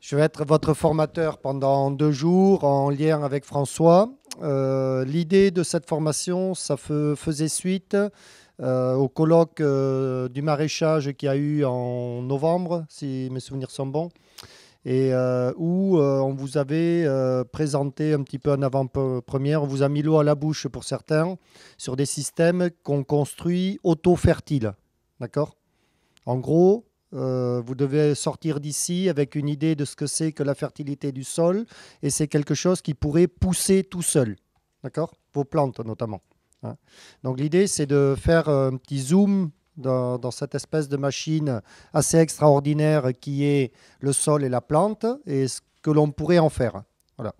Je vais être votre formateur pendant deux jours en lien avec François. Euh, l'idée de cette formation, ça faisait suite euh, au colloque euh, du maraîchage qu'il y a eu en novembre, si mes souvenirs sont bons, et où on vous avait présenté un petit peu en avant-première, on vous a mis l'eau à la bouche pour certains, sur des systèmes qu'on construit auto-fertiles. D'accord En gros, euh, vous devez sortir d'ici avec une idée de ce que c'est que la fertilité du sol et c'est quelque chose qui pourrait pousser tout seul. D'accord Vos plantes notamment. Hein. Donc l'idée c'est de faire un petit zoom dans, cette espèce de machine assez extraordinaire qui est le sol et la plante et ce que l'on pourrait en faire. Voilà.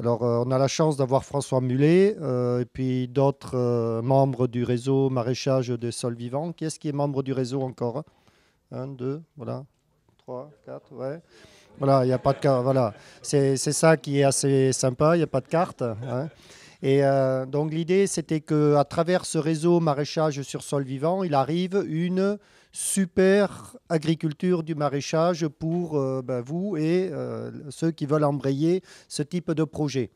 Alors euh, on a la chance d'avoir François Mullet euh, et puis d'autres membres du réseau maraîchage des sols vivants. Qui est-ce qui est membre du réseau encore 1, 2, voilà. 3, 4, ouais. Voilà, il n'y a pas de carte. Voilà. C'est ça qui est assez sympa, il n'y a pas de carte. Hein. Et euh, donc l'idée, c'était qu'à travers ce réseau maraîchage sur sol vivant, il arrive une super agriculture du maraîchage pour euh, ben, vous et euh, ceux qui veulent embrayer ce type de projet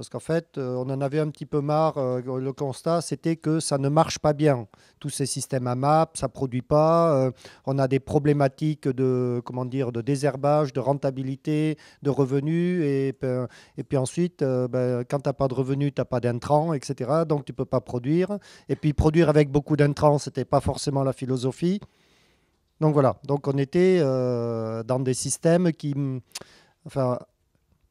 parce qu'en fait, euh, on en avait un petit peu marre. Euh, le constat, c'était que ça ne marche pas bien. Tous ces systèmes à map, ça ne produit pas. Euh, on a des problématiques de comment dire, de désherbage, de rentabilité, de revenus, et, puis ensuite, ben, quand quand n'as pas de revenus, tu n'as pas d'intrants, etc. Donc tu ne peux pas produire. Et puis produire avec beaucoup d'intrants, ce n'était pas forcément la philosophie. Donc voilà. Donc on était dans des systèmes qui, enfin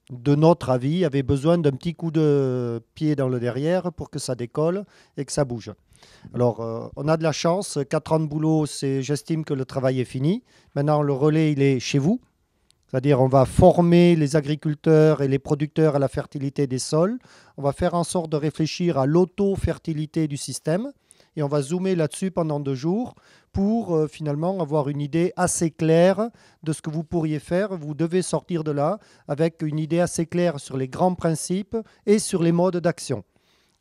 de notre avis, avait besoin d'un petit coup de pied dans le derrière pour que ça décolle et que ça bouge. Alors, euh, on a de la chance. 4 ans de boulot, c'est, j'estime que le travail est fini. Maintenant, le relais, il est chez vous. C'est-à-dire, on va former les agriculteurs et les producteurs à la fertilité des sols. On va faire en sorte de réfléchir à l'auto-fertilité du système et on va zoomer là-dessus pendant deux jours pour euh, finalement avoir une idée assez claire de ce que vous pourriez faire. Vous devez sortir de là avec une idée assez claire sur les grands principes et sur les modes d'action.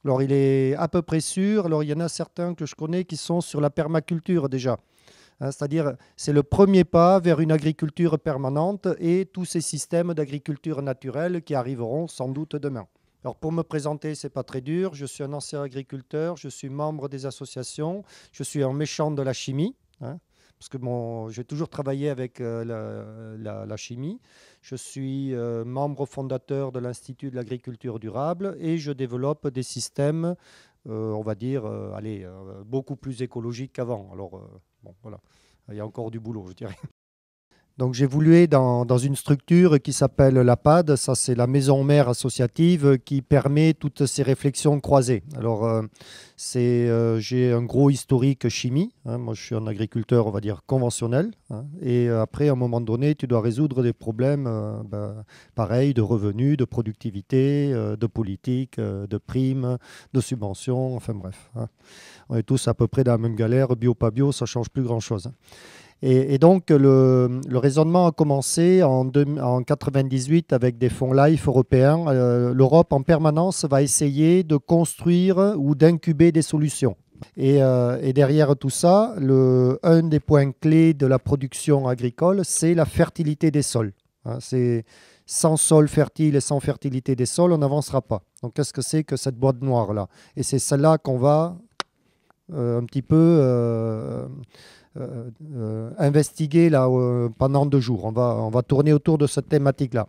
Alors il est à peu près sûr, alors il y en a certains que je connais qui sont sur la permaculture déjà. Hein, c'est-à-dire c'est le premier pas vers une agriculture permanente et tous ces systèmes d'agriculture naturelle qui arriveront sans doute demain. Alors pour me présenter, c'est pas très dur. Je suis un ancien agriculteur, je suis membre des associations, je suis un méchant de la chimie, hein, parce que bon, j'ai toujours travaillé avec euh, la, chimie. Je suis euh, membre fondateur de l'Institut de l'agriculture durable et je développe des systèmes, euh, on va dire, allez, beaucoup plus écologiques qu'avant. Alors bon, voilà. Il y a encore du boulot, je dirais. Donc j'évoluais dans, dans une structure qui s'appelle l'APAD. ça c'est la maison mère associative euh, qui permet toutes ces réflexions croisées. Alors euh, c'est, euh, j'ai un gros historique chimie, hein. moi je suis un agriculteur on va dire conventionnel, hein. et après à un moment donné tu dois résoudre des problèmes ben, pareils de revenus, de productivité, de politique, de primes, de subventions, enfin bref. Hein. On est tous à peu près dans la même galère, bio pas bio, ça change plus grand-chose. Et, donc, le, raisonnement a commencé en 1998 avec des fonds life européens. Euh, L'Europe, en permanence, va essayer de construire ou d'incuber des solutions. Euh, et, derrière tout ça, le, un des points clés de la production agricole, c'est la fertilité des sols. Hein, c'est sans sol fertile et sans fertilité des sols, on n'avancera pas. Donc qu'est-ce que c'est que cette boîte noire-là Et c'est celle-là qu'on va euh, un petit peu euh, euh, investiguer là, euh, pendant deux jours. On va, on va tourner autour de cette thématique-là.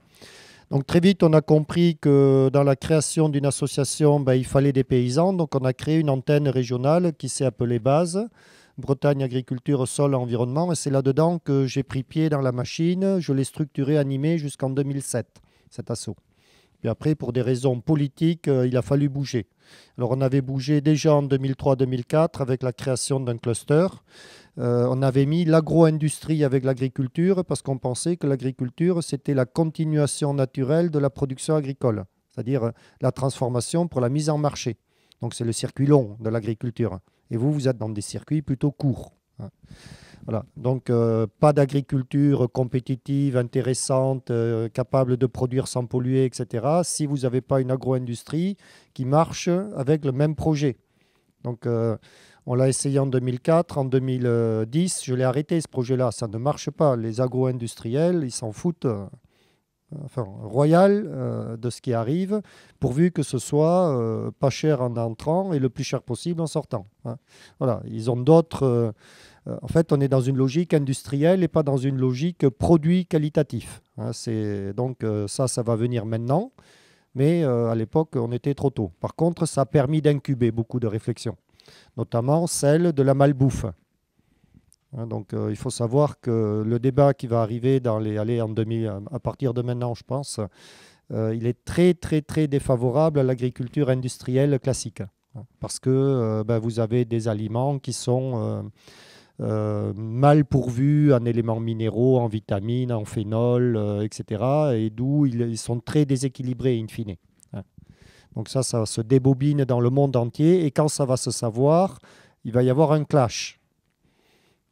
Donc très vite, on a compris que dans la création d'une association, ben, il fallait des paysans. Donc on a créé une antenne régionale qui s'est appelée BASE, Bretagne Agriculture, Sol, Environnement. Et c'est là-dedans que j'ai pris pied dans la machine. Je l'ai structuré, animé jusqu'en 2007, cet assaut. Puis après, pour des raisons politiques, il a fallu bouger. Alors on avait bougé déjà en 2003-2004 avec la création d'un cluster. Euh, on avait mis l'agro-industrie avec l'agriculture parce qu'on pensait que l'agriculture, c'était la continuation naturelle de la production agricole, c'est-à-dire euh, la transformation pour la mise en marché. Donc c'est le circuit long de l'agriculture. Et vous, vous êtes dans des circuits plutôt courts. Hein. Voilà. Donc euh, pas d'agriculture compétitive, intéressante, capable de produire sans polluer, etc. Si vous n'avez pas une agro-industrie qui marche avec le même projet. Donc on l'a essayé en 2004, en 2010, je l'ai arrêté ce projet-là, ça ne marche pas. Les agro-industriels, ils s'en foutent, euh, enfin, royal euh, de ce qui arrive, pourvu que ce soit euh, pas cher en entrant et le plus cher possible en sortant. Hein. Voilà, ils ont d'autres. en fait, on est dans une logique industrielle et pas dans une logique produit qualitatif. Hein. C'est, donc, ça, ça va venir maintenant, mais à l'époque, on était trop tôt. Par contre, ça a permis d'incuber beaucoup de réflexions notamment celle de la malbouffe. Hein, donc euh, il faut savoir que le débat qui va arriver dans les en 2000, euh, à partir de maintenant, je pense, euh, il est très très très défavorable à l'agriculture industrielle classique, hein, parce que ben, vous avez des aliments qui sont mal pourvus en éléments minéraux, en vitamines, en phénols, etc. Et d'où ils, ils, sont très déséquilibrés in fine. Donc ça, ça se débobine dans le monde entier. Et quand ça va se savoir, il va y avoir un clash.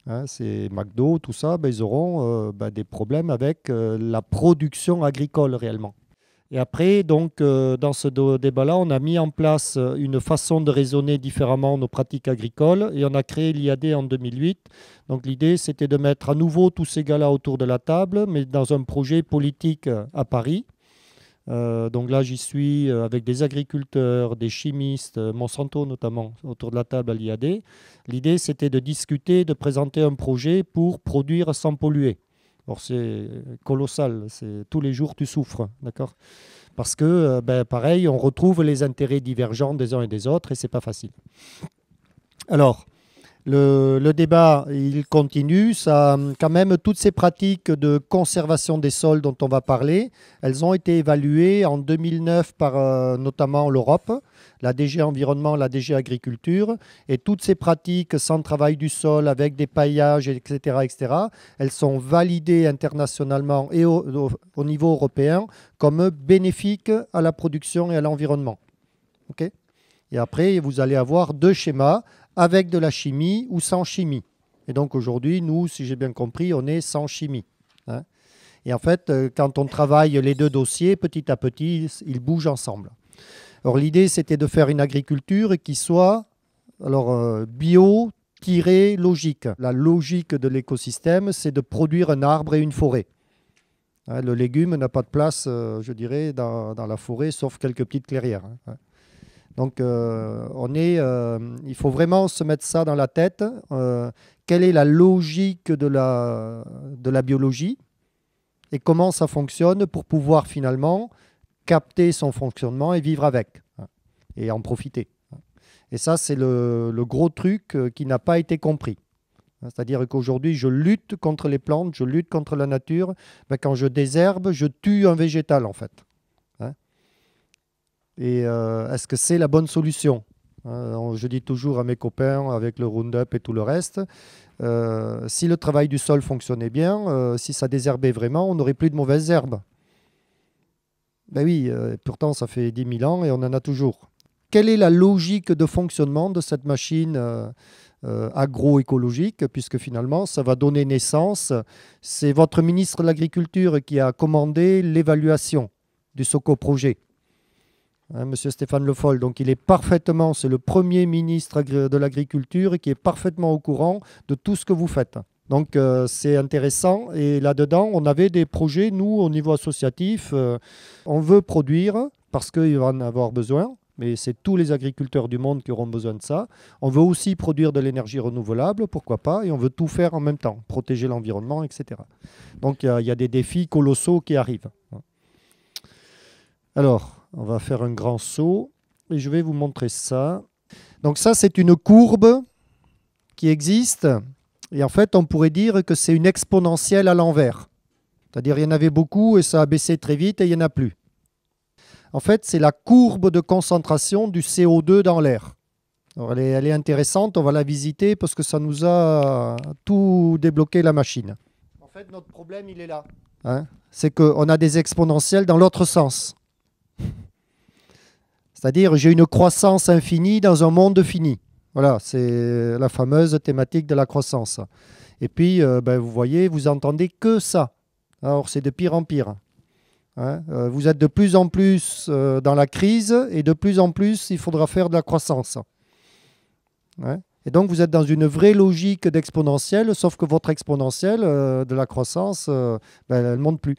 Hein, c'est McDo, tout ça, ben, ils auront euh, ben, des problèmes avec euh, la production agricole réellement. Et après, donc, euh, dans ce débat-là, on a mis en place une façon de raisonner différemment nos pratiques agricoles et on a créé l'IAD en 2008. Donc, l'idée, c'était de mettre à nouveau tous ces gars-là autour de la table, mais dans un projet politique à Paris. Euh, donc là, j'y suis euh, avec des agriculteurs, des chimistes, euh, Monsanto notamment, autour de la table à l'IAD. L'idée, c'était de discuter, de présenter un projet pour produire sans polluer. Or, c'est colossal, c'est tous les jours tu souffres, d'accord Parce que, ben, pareil, on retrouve les intérêts divergents des uns et des autres et c'est pas facile. Alors, le, débat, il continue. Ça, quand même, toutes ces pratiques de conservation des sols dont on va parler, elles ont été évaluées en 2009 par euh, notamment l'Europe, la DG Environnement, la DG Agriculture. Et toutes ces pratiques sans travail du sol, avec des paillages, etc., etc., elles sont validées internationalement et au, niveau européen comme bénéfiques à la production et à l'environnement. OK et après, vous allez avoir deux schémas avec de la chimie ou sans chimie. Et donc aujourd'hui, nous, si j'ai bien compris, on est sans chimie. Hein. Et en fait, euh, quand on travaille les deux dossiers, petit à petit, ils bougent ensemble. Alors l'idée, c'était de faire une agriculture qui soit alors, euh, bio tirée logique. La logique de l'écosystème, c'est de produire un arbre et une forêt. Hein, le légume n'a pas de place, euh, je dirais, dans la forêt, sauf quelques petites clairières. Hein, donc, euh, on est, euh, il faut vraiment se mettre ça dans la tête. Euh, quelle est la logique de la, de la biologie et comment ça fonctionne pour pouvoir finalement capter son fonctionnement et vivre avec hein, et en profiter. Hein. Et ça, c'est le, le gros truc qui n'a pas été compris. C'est-à-dire qu'aujourd'hui, je lutte contre les plantes, je lutte contre la nature. Mais ben, quand je désherbe, je tue un végétal, en fait. Et euh, est-ce que c'est la bonne solution euh, Je dis toujours à mes copains avec le Roundup et tout le reste, euh, si le travail du sol fonctionnait bien, si ça désherbait vraiment, on n'aurait plus de mauvaises herbes. Ben oui, pourtant ça fait 10 000 ans et on en a toujours. Quelle est la logique de fonctionnement de cette machine agroécologique, puisque finalement, ça va donner naissance. C'est votre ministre de l'Agriculture qui a commandé l'évaluation du SOCO projet. M. Hein, Monsieur Stéphane Le Foll. Donc il est parfaitement, c'est le Premier ministre de l'Agriculture qui est parfaitement au courant de tout ce que vous faites. Donc euh, c'est intéressant. Et là-dedans, on avait des projets, nous, au niveau associatif, euh, on veut produire parce qu'il va en avoir besoin. Mais c'est tous les agriculteurs du monde qui auront besoin de ça. On veut aussi produire de l'énergie renouvelable, pourquoi pas, et on veut tout faire en même temps, protéger l'environnement, etc. Donc il y a des défis colossaux qui arrivent. Hein. Alors, on va faire un grand saut et je vais vous montrer ça. Donc ça, c'est une courbe qui existe. Et en fait, on pourrait dire que c'est une exponentielle à l'envers. C'est-à-dire, qu'il y en avait beaucoup et ça a baissé très vite et il n'y en a plus. En fait, c'est la courbe de concentration du CO2 dans l'air. Elle, est, intéressante, on va la visiter parce que ça nous a tout débloqué la machine. En fait, notre problème, il est là. Hein c'est qu'on a des exponentielles dans l'autre sens. C'est-à-dire, j'ai une croissance infinie dans un monde fini. Voilà, c'est la fameuse thématique de la croissance. Et puis, euh, ben, vous voyez, vous entendez que ça. Alors, hein, c'est de pire en pire. Hein, euh, vous êtes de plus en plus euh, dans la crise et de plus en plus, il faudra faire de la croissance. Hein, et donc, vous êtes dans une vraie logique d'exponentielle, sauf que votre exponentielle de la croissance, ben, elle ne monte plus.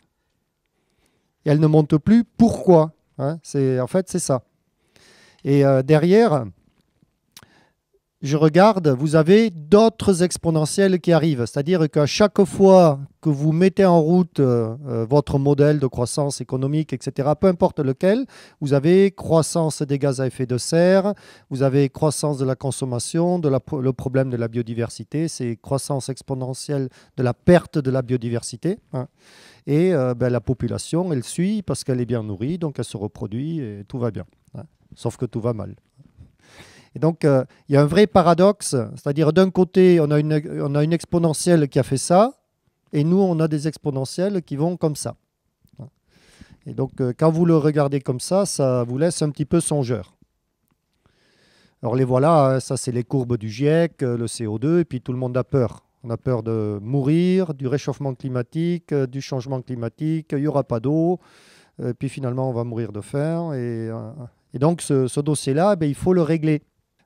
Et elle ne monte plus, pourquoi En fait, c'est ça. Et euh, derrière, je regarde, vous avez d'autres exponentielles qui arrivent. C'est-à-dire qu'à chaque fois que vous mettez en route euh, euh, votre modèle de croissance économique, etc., peu importe lequel, vous avez croissance des gaz à effet de serre, vous avez croissance de la consommation, de le problème de la biodiversité, c'est croissance exponentielle de la perte de la biodiversité. Hein. Et ben, la population, elle suit parce qu'elle est bien nourrie, donc elle se reproduit et tout va bien sauf que tout va mal. Et donc, euh, il y a un vrai paradoxe, c'est-à-dire d'un côté, on a, une, on a une exponentielle qui a fait ça, et nous, on a des exponentielles qui vont comme ça. Et donc, euh, quand vous le regardez comme ça, ça vous laisse un petit peu songeur. Alors les voilà, hein, ça c'est les courbes du GIEC, euh, le CO2, et puis tout le monde a peur. On a peur de mourir, du réchauffement climatique, du changement climatique, il n'y aura pas d'eau, puis finalement on va mourir de faim, et et donc ce, dossier-là, eh ben, il faut le régler.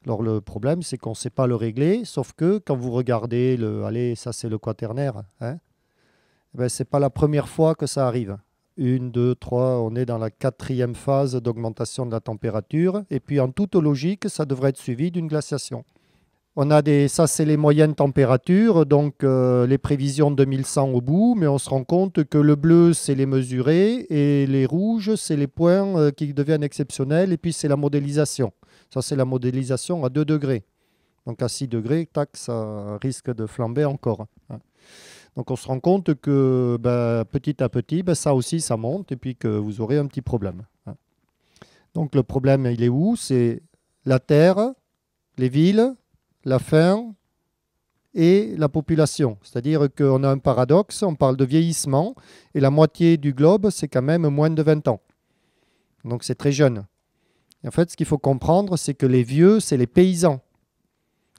Alors le problème, c'est qu'on ne sait pas le régler, sauf que quand vous regardez le, allez, ça c'est le quaternaire, hein, eh ben, ce n'est pas la première fois que ça arrive. Une, deux, trois, on est dans la quatrième phase d'augmentation de la température, et puis en toute logique, ça devrait être suivi d'une glaciation. On a des, ça c'est les moyennes températures, donc euh, les prévisions 2100 au bout, mais on se rend compte que le bleu c'est les mesurés et les rouges c'est les points euh, qui deviennent exceptionnels et puis c'est la modélisation. Ça c'est la modélisation à 2 degrés. Donc à 6 degrés, tac, ça risque de flamber encore. Hein. Donc on se rend compte que ben, petit à petit, ben, ça aussi ça monte et puis que vous aurez un petit problème. Hein. Donc le problème il est où C'est la terre, les villes, la faim et la population. C'est-à-dire qu'on a un paradoxe, on parle de vieillissement, et la moitié du globe, c'est quand même moins de 20 ans. Donc c'est très jeune. en fait, ce qu'il faut comprendre, c'est que les vieux, c'est les paysans.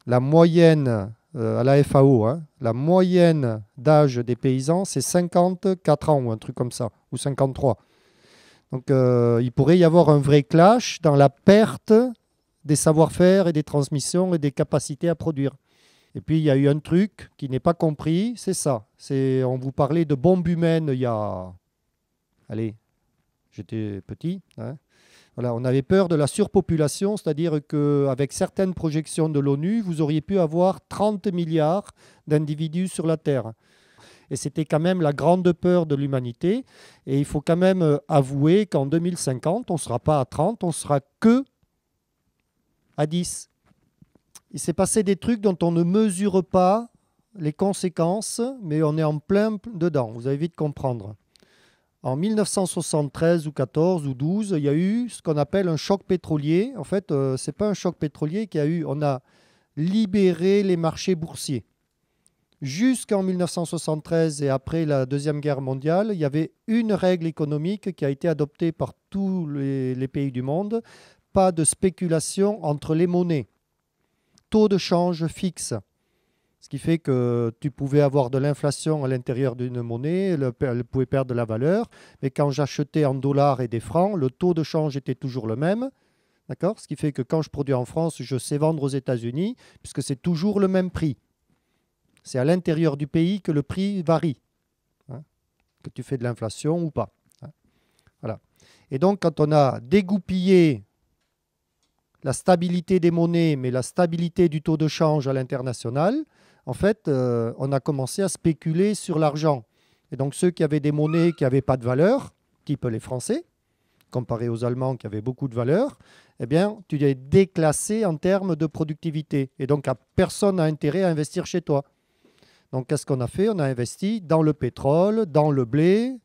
La moyenne euh, à la FAO, hein, la moyenne d'âge des paysans, c'est 54 ans ou un truc comme ça, ou 53. Donc euh, il pourrait y avoir un vrai clash dans la perte des savoir-faire et des transmissions et des capacités à produire. Et puis il y a eu un truc qui n'est pas compris, c'est ça. C'est on vous parlait de bombes humaines il y a, allez, j'étais petit. Hein. Voilà, on avait peur de la surpopulation, c'est-à-dire qu'avec certaines projections de l'ONU, vous auriez pu avoir 30 milliards d'individus sur la Terre. Et c'était quand même la grande peur de l'humanité. Et il faut quand même euh, avouer qu'en 2050, on ne sera pas à 30, on sera que à 10. Il s'est passé des trucs dont on ne mesure pas les conséquences, mais on est en plein dedans. Vous allez vite comprendre. En 1973 ou 14 ou 12, il y a eu ce qu'on appelle un choc pétrolier. En fait, euh, ce n'est pas un choc pétrolier qui a eu. On a libéré les marchés boursiers. Jusqu'en 1973 et après la Deuxième Guerre mondiale, il y avait une règle économique qui a été adoptée par tous les pays du monde pas de spéculation entre les monnaies. Taux de change fixe. Ce qui fait que tu pouvais avoir de l'inflation à l'intérieur d'une monnaie, elle pouvait perdre de la valeur, mais quand j'achetais en dollars et des francs, le taux de change était toujours le même. D'accord Ce qui fait que quand je produis en France, je sais vendre aux États-Unis, puisque c'est toujours le même prix. C'est à l'intérieur du pays que le prix varie, hein, que tu fais de l'inflation ou pas. Hein, voilà. Et donc, quand on a dégoupillé la stabilité des monnaies, mais la stabilité du taux de change à l'international, en fait, euh, on a commencé à spéculer sur l'argent. Et donc ceux qui avaient des monnaies qui n'avaient pas de valeur, type les Français, comparé aux Allemands qui avaient beaucoup de valeur, eh bien, tu les déclassé en termes de productivité. Et donc, personne n'a intérêt à investir chez toi. Donc, qu'est-ce qu'on a fait On a investi dans le pétrole, dans le blé,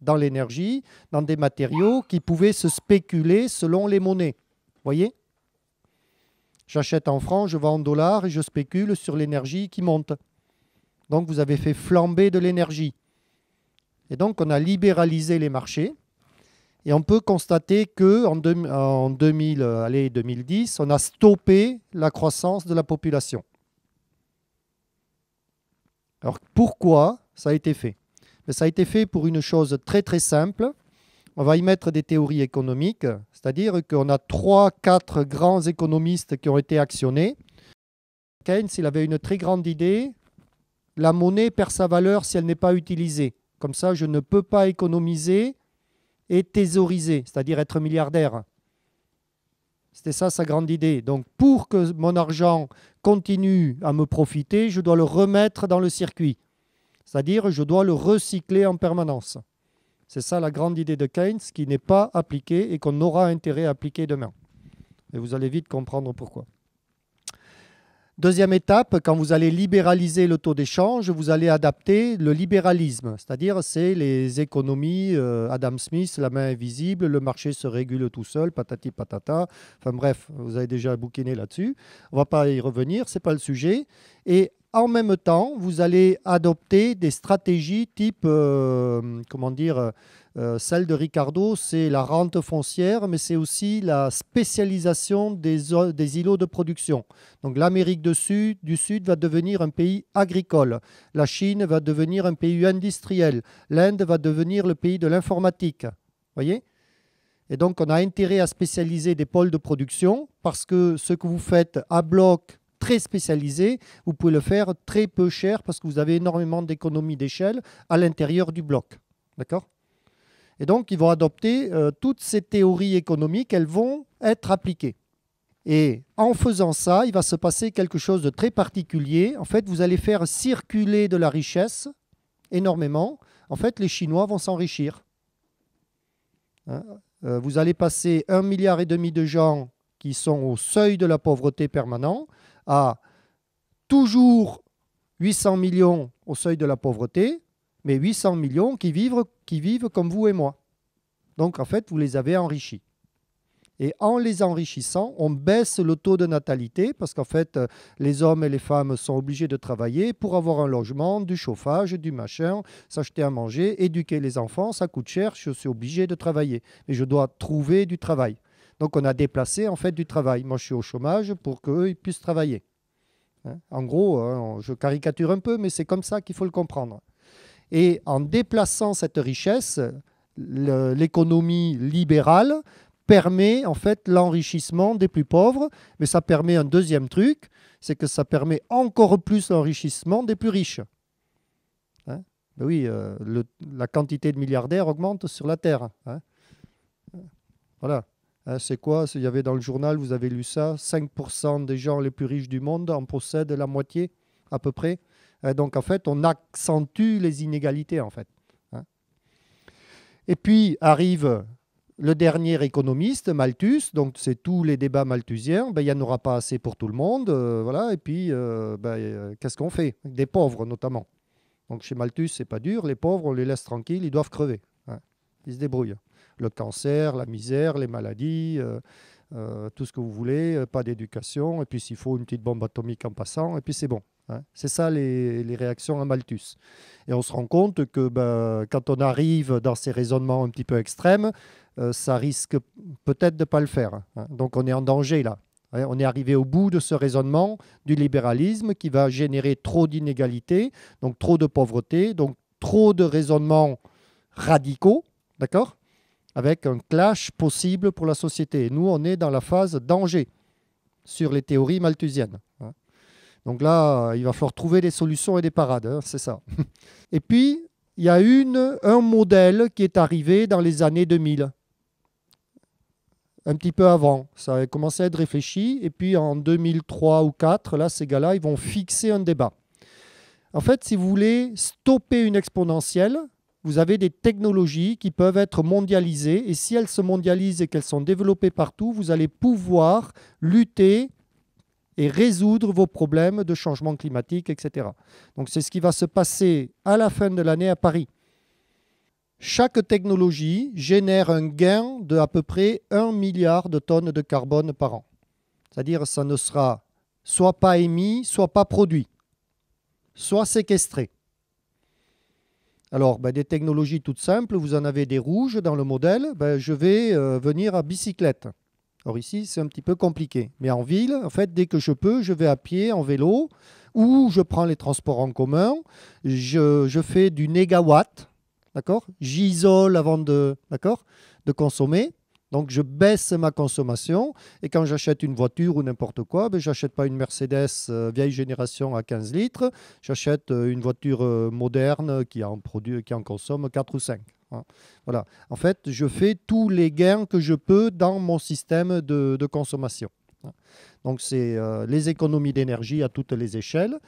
dans l'énergie, dans des matériaux qui pouvaient se spéculer selon les monnaies. Voyez J'achète en francs, je vends en dollars et je spécule sur l'énergie qui monte. Donc vous avez fait flamber de l'énergie. Et donc on a libéralisé les marchés. Et on peut constater que en, 2010, on a stoppé la croissance de la population. Alors pourquoi ça a été fait ben, Ça a été fait pour une chose très très simple on va y mettre des théories économiques, c'est-à-dire qu'on a trois, quatre grands économistes qui ont été actionnés. Keynes, il avait une très grande idée. La monnaie perd sa valeur si elle n'est pas utilisée. Comme ça, je ne peux pas économiser et thésauriser, c'est-à-dire être milliardaire. C'était ça sa grande idée. Donc pour que mon argent continue à me profiter, je dois le remettre dans le circuit. C'est-à-dire je dois le recycler en permanence. C'est ça la grande idée de Keynes qui n'est pas appliquée et qu'on aura intérêt à appliquer demain. Et vous allez vite comprendre pourquoi. Deuxième étape, quand vous allez libéraliser le taux d'échange, vous allez adapter le libéralisme, c'est-à-dire c'est les économies, euh, Adam Smith, la main invisible, le marché se régule tout seul, patati patata. Enfin bref, vous avez déjà bouquiné là-dessus. On ne va pas y revenir, ce n'est pas le sujet. Et en même temps, vous allez adopter des stratégies type, euh, comment dire, euh, celle de Ricardo, c'est la rente foncière, mais c'est aussi la spécialisation des, des îlots de production. Donc l'Amérique du Sud, du Sud va devenir un pays agricole, la Chine va devenir un pays industriel, l'Inde va devenir le pays de l'informatique. Voyez Et donc on a intérêt à spécialiser des pôles de production parce que ce que vous faites à bloc, très spécialisé, vous pouvez le faire très peu cher parce que vous avez énormément d'économies d'échelle à l'intérieur du bloc. D'accord Et donc, ils vont adopter euh, toutes ces théories économiques, elles vont être appliquées. Et en faisant ça, il va se passer quelque chose de très particulier. En fait, vous allez faire circuler de la richesse énormément. En fait, les Chinois vont s'enrichir. Hein euh, vous allez passer un milliard et demi de gens qui sont au seuil de la pauvreté permanente à toujours 800 millions au seuil de la pauvreté, mais 800 millions qui vivent, qui vivent comme vous et moi. Donc en fait, vous les avez enrichis. Et en les enrichissant, on baisse le taux de natalité parce qu'en fait, les hommes et les femmes sont obligés de travailler pour avoir un logement, du chauffage, du machin, s'acheter à manger, éduquer les enfants, ça coûte cher, je suis obligé de travailler. Mais je dois trouver du travail. Donc on a déplacé en fait du travail. Moi je suis au chômage pour qu'eux puissent travailler. Hein, en gros, hein, je caricature un peu, mais c'est comme ça qu'il faut le comprendre. Et en déplaçant cette richesse, l'économie libérale permet en fait l'enrichissement des plus pauvres, mais ça permet un deuxième truc, c'est que ça permet encore plus l'enrichissement des plus riches. Hein, ben oui, euh, la quantité de milliardaires augmente sur la Terre. Voilà. Hein, c'est quoi Il y avait dans le journal, vous avez lu ça, 5% des gens les plus riches du monde en possèdent la moitié, à peu près. Hein, donc en fait, on accentue les inégalités, en fait. Hein. Et puis arrive le dernier économiste, Malthus, donc c'est tous les débats malthusiens, ben, il n'y en aura pas assez pour tout le monde, euh, voilà, et puis euh, ben, euh, qu'est-ce qu'on fait Des pauvres notamment. Donc chez Malthus, c'est pas dur, les pauvres, on les laisse tranquilles, ils doivent crever. Ils se débrouillent le cancer, la misère, les maladies, euh, euh, tout ce que vous voulez, euh, pas d'éducation, et puis s'il faut une petite bombe atomique en passant, et puis c'est bon. Hein. C'est ça les, réactions à Malthus. Et on se rend compte que ben, quand on arrive dans ces raisonnements un petit peu extrêmes, ça risque peut-être de ne pas le faire. Hein. Donc on est en danger là. Hein. On est arrivé au bout de ce raisonnement du libéralisme qui va générer trop d'inégalités, donc trop de pauvreté, donc trop de raisonnements radicaux, d'accord avec un clash possible pour la société. Nous, on est dans la phase danger sur les théories malthusiennes. Hein. Donc là, il va falloir trouver des solutions et des parades, hein, c'est ça. Et puis, il y a une, un modèle qui est arrivé dans les années 2000, un petit peu avant. Ça a commencé à être réfléchi, et puis en 2003 ou 2004, là, ces gars-là, ils vont fixer un débat. En fait, si vous voulez stopper une exponentielle, vous avez des technologies qui peuvent être mondialisées et si elles se mondialisent et qu'elles sont développées partout, vous allez pouvoir lutter et résoudre vos problèmes de changement climatique, etc. Donc c'est ce qui va se passer à la fin de l'année à Paris. Chaque technologie génère un gain de à peu près 1 milliard de tonnes de carbone par an. C'est-à-dire ça ne sera soit pas émis, soit pas produit, soit séquestré. Alors, ben, des technologies toutes simples, vous en avez des rouges dans le modèle, ben, je vais euh, venir à bicyclette. Or ici, c'est un petit peu compliqué. Mais en ville, en fait, dès que je peux, je vais à pied, en vélo, ou je prends les transports en commun, je, fais du négawatt, d'accord J'isole avant de, d'accord de consommer. Donc je baisse ma consommation et quand j'achète une voiture ou n'importe quoi, ben, j'achète pas une Mercedes euh, vieille génération à 15 litres, j'achète euh, une voiture euh, moderne qui en, produit, qui en consomme 4 ou 5. Hein. Voilà. En fait, je fais tous les gains que je peux dans mon système de, consommation. Hein. Donc c'est les économies d'énergie à toutes les échelles.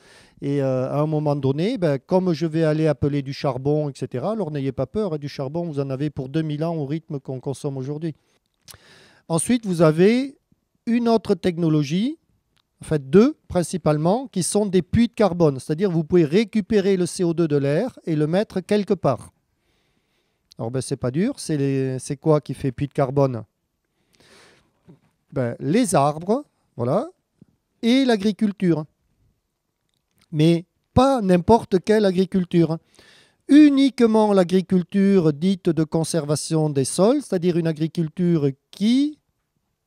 Et à un moment donné, ben, comme je vais aller appeler du charbon, etc., alors n'ayez pas peur, hein, du charbon, vous en avez pour 2000 ans au rythme qu'on consomme aujourd'hui. Ensuite, vous avez une autre technologie, en fait deux principalement, qui sont des puits de carbone. C'est-à-dire vous pouvez récupérer le CO2 de l'air et le mettre quelque part. Alors ben, c'est pas dur, c'est quoi qui fait puits de carbone ben, Les arbres, voilà, et l'agriculture. Mais pas n'importe quelle agriculture uniquement l'agriculture dite de conservation des sols, c'est-à-dire une agriculture qui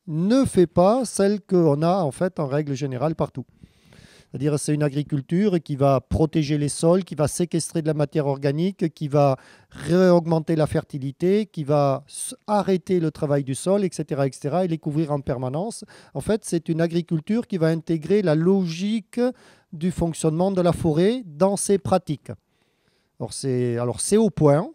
ne fait pas celle qu'on a en fait en règle générale partout. C'est-à-dire c'est une agriculture qui va protéger les sols, qui va séquestrer de la matière organique, qui va réaugmenter la fertilité, qui va arrêter le travail du sol, etc., etc., et les couvrir en permanence. En fait, c'est une agriculture qui va intégrer la logique du fonctionnement de la forêt dans ses pratiques. Alors c'est, au point,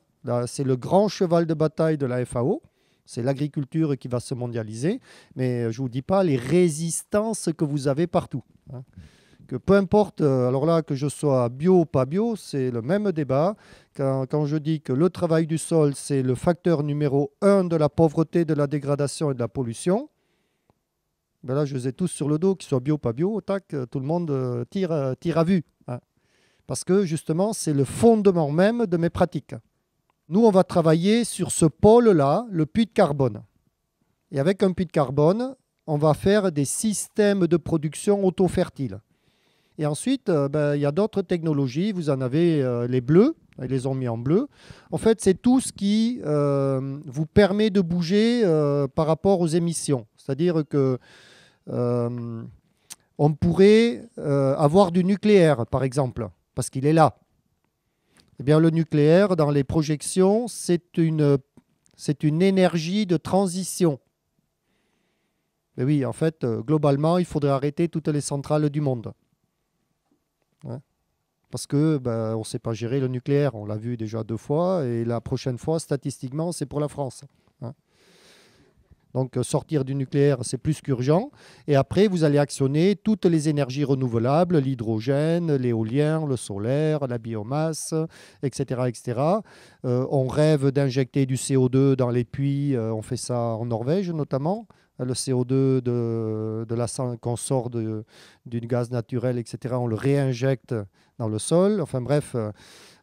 c'est le grand cheval de bataille de la FAO. C'est l'agriculture qui va se mondialiser, mais euh, je ne vous dis pas les résistances que vous avez partout. Hein. Que peu importe, euh, alors là, que je sois bio ou pas bio, c'est le même débat. Quand, je dis que le travail du sol, c'est le facteur numéro un de la pauvreté, de la dégradation et de la pollution, ben là, je les ai tous sur le dos, qu'ils soient bio ou pas bio, tac, euh, tout le monde tire, tire à vue parce que justement, c'est le fondement même de mes pratiques. Nous, on va travailler sur ce pôle-là, le puits de carbone. Et avec un puits de carbone, on va faire des systèmes de production auto-fertiles. Et ensuite, euh, ben, il y a d'autres technologies. Vous en avez euh, les bleus, ils les ont mis en bleu. En fait, c'est tout ce qui euh, vous permet de bouger par rapport aux émissions. C'est-à-dire que on pourrait avoir du nucléaire, par exemple parce qu'il est là. Eh bien, le nucléaire, dans les projections, c'est une, c'est une énergie de transition. Mais oui, en fait, euh, globalement, il faudrait arrêter toutes les centrales du monde. Hein? parce que ben, on ne sait pas gérer le nucléaire, on l'a vu déjà deux fois, et la prochaine fois, statistiquement, c'est pour la France. Donc euh, sortir du nucléaire, c'est plus qu'urgent. Et après, vous allez actionner toutes les énergies renouvelables, l'hydrogène, l'éolien, le solaire, la biomasse, etc. etc. Euh, on rêve d'injecter du CO2 dans les puits. Euh, on fait ça en Norvège notamment. Le CO2 de, la qu'on sort d'une gaz naturel, etc., on le réinjecte dans le sol. Enfin bref,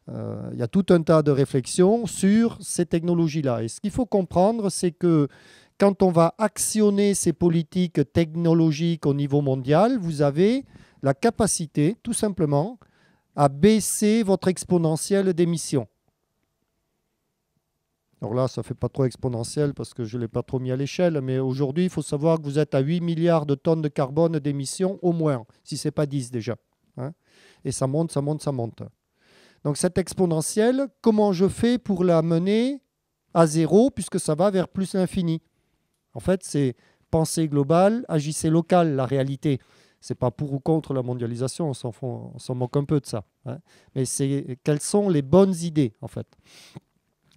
il y a tout un tas de réflexions sur ces technologies-là. Et ce qu'il faut comprendre, c'est que quand on va actionner ces politiques technologiques au niveau mondial, vous avez la capacité, tout simplement, à baisser votre exponentielle d'émissions. Alors là, ça ne fait pas trop exponentiel parce que je ne l'ai pas trop mis à l'échelle, mais aujourd'hui, il faut savoir que vous êtes à 8 milliards de tonnes de carbone d'émissions au moins, si ce n'est pas 10 déjà. Hein. Et ça monte, ça monte, ça monte. Donc cette exponentielle, comment je fais pour la mener à zéro puisque ça va vers plus l'infini en fait, c'est penser global, agissez local, la réalité. C'est pas pour ou contre la mondialisation, on s'en moque un peu de ça. Hein. Mais c'est quelles sont les bonnes idées, en fait.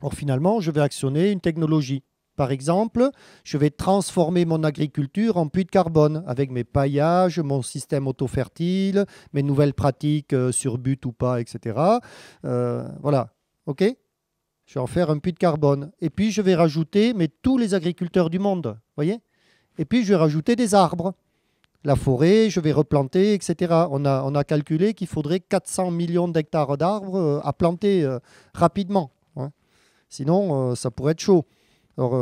Or, finalement, je vais actionner une technologie. Par exemple, je vais transformer mon agriculture en puits de carbone avec mes paillages, mon système auto-fertile, mes nouvelles pratiques euh, sur but ou pas, etc. Euh, voilà. OK je vais en faire un puits de carbone. Et puis, je vais rajouter, mais tous les agriculteurs du monde, voyez Et puis, je vais rajouter des arbres. La forêt, je vais replanter, etc. On a, calculé qu'il faudrait 400 millions d'hectares d'arbres euh, à planter euh, rapidement. Hein. Sinon, euh, ça pourrait être chaud. Alors,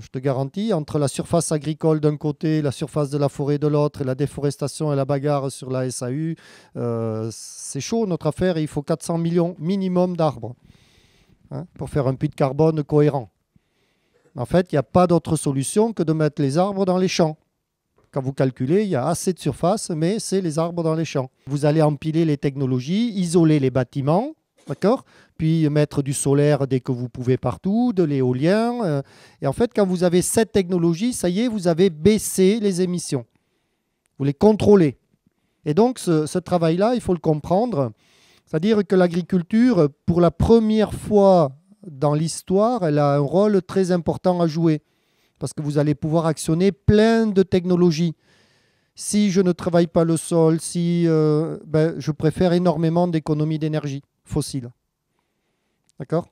je te garantis, entre la surface agricole d'un côté, la surface de la forêt de l'autre, la déforestation et la bagarre sur la SAU, c'est chaud notre affaire il faut 400 millions minimum d'arbres. Hein, pour faire un puits de carbone cohérent. En fait, il n'y a pas d'autre solution que de mettre les arbres dans les champs. Quand vous calculez, il y a assez de surface, mais c'est les arbres dans les champs. Vous allez empiler les technologies, isoler les bâtiments, d'accord Puis mettre du solaire dès que vous pouvez partout, de l'éolien. Euh, et en fait, quand vous avez cette technologie, ça y est, vous avez baissé les émissions. Vous les contrôlez. Et donc, ce travail-là, il faut le comprendre. C'est-à-dire que l'agriculture, pour la première fois dans l'histoire, elle a un rôle très important à jouer, parce que vous allez pouvoir actionner plein de technologies. Si je ne travaille pas le sol, si euh, ben, je préfère énormément d'économies d'énergie fossile. D'accord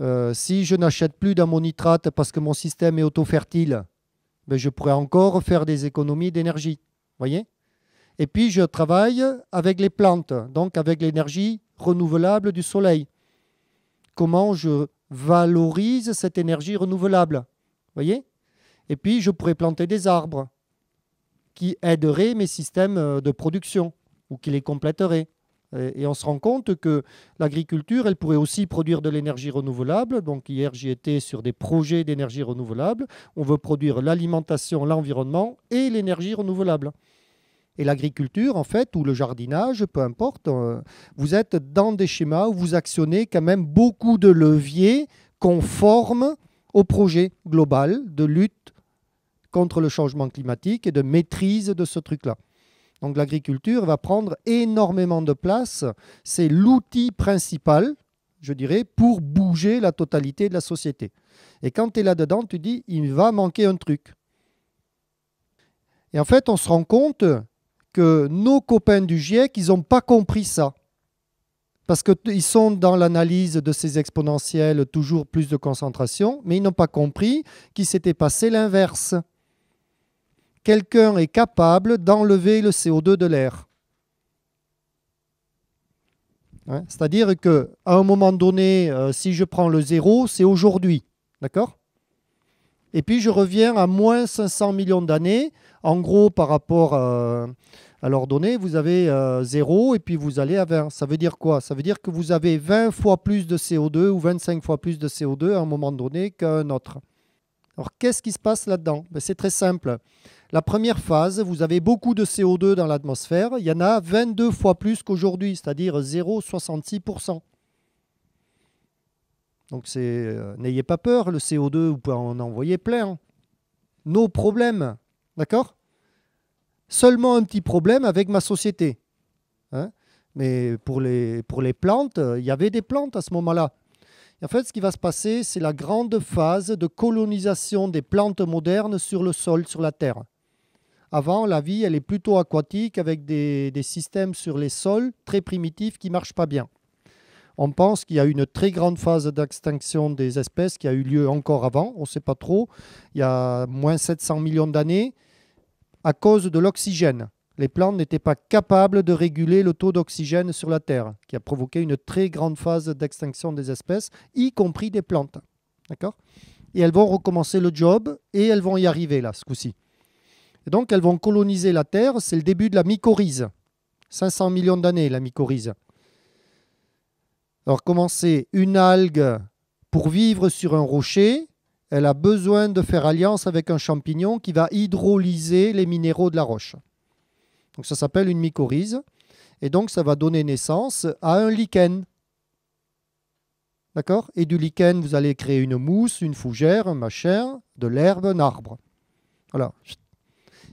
euh, Si je n'achète plus d'ammonitrate parce que mon système est auto-fertile, ben, je pourrais encore faire des économies d'énergie. Voyez et puis je travaille avec les plantes, donc avec l'énergie renouvelable du soleil. Comment je valorise cette énergie renouvelable voyez Et puis je pourrais planter des arbres qui aideraient mes systèmes euh, de production ou qui les compléteraient. Et on se rend compte que l'agriculture, elle pourrait aussi produire de l'énergie renouvelable. Donc hier, j'y étais sur des projets d'énergie renouvelable. On veut produire l'alimentation, l'environnement et l'énergie renouvelable. Et l'agriculture, en fait, ou le jardinage, peu importe, euh, vous êtes dans des schémas où vous actionnez quand même beaucoup de leviers conformes au projet global de lutte contre le changement climatique et de maîtrise de ce truc-là. Donc l'agriculture va prendre énormément de place. C'est l'outil principal, je dirais, pour bouger la totalité de la société. Et quand tu es là-dedans, tu dis, il va manquer un truc. Et en fait, on se rend compte nos copains du GIEC, ils n'ont pas compris ça. Parce qu'ils sont dans l'analyse de ces exponentielles, toujours plus de concentration, mais ils n'ont pas compris qu'il s'était passé l'inverse. Quelqu'un est capable d'enlever le CO2 de l'air. Hein, c'est-à-dire qu'à un moment donné, euh, si je prends le zéro, c'est aujourd'hui. D'accord Et puis je reviens à moins 500 millions d'années, en gros par rapport à, euh, à leur vous avez 0 euh, et puis vous allez à 20. Ça veut dire quoi Ça veut dire que vous avez 20 fois plus de CO2 ou 25 fois plus de CO2 à un moment donné qu'un autre. Alors qu'est-ce qui se passe là-dedans ben, C'est très simple. La première phase, vous avez beaucoup de CO2 dans l'atmosphère. Il y en a 22 fois plus qu'aujourd'hui, c'est-à-dire 0,66%. Donc euh, n'ayez pas peur, le CO2, vous pouvez en envoyer plein. Nos problèmes, d'accord seulement un petit problème avec ma société. Hein. Mais pour les, plantes, euh, il y avait des plantes à ce moment-là. En fait, ce qui va se passer, c'est la grande phase de colonisation des plantes modernes sur le sol, sur la terre. Avant, la vie, elle est plutôt aquatique avec des, systèmes sur les sols très primitifs qui ne marchent pas bien. On pense qu'il y a une très grande phase d'extinction des espèces qui a eu lieu encore avant, on ne sait pas trop. Il y a moins 700 millions d'années à cause de l'oxygène. Les plantes n'étaient pas capables de réguler le taux d'oxygène sur la Terre, qui a provoqué une très grande phase d'extinction des espèces, y compris des plantes. D'accord Et elles vont recommencer le job et elles vont y arriver là, ce coup-ci. Et donc elles vont coloniser la Terre, c'est le début de la mycorhize. 500 millions d'années, la mycorhize. Alors comment c'est une algue pour vivre sur un rocher elle a besoin de faire alliance avec un champignon qui va hydrolyser les minéraux de la roche. Donc ça s'appelle une mycorhize. Et donc ça va donner naissance à un lichen. D'accord Et du lichen, vous allez créer une mousse, une fougère, un machin, de l'herbe, un arbre. Voilà.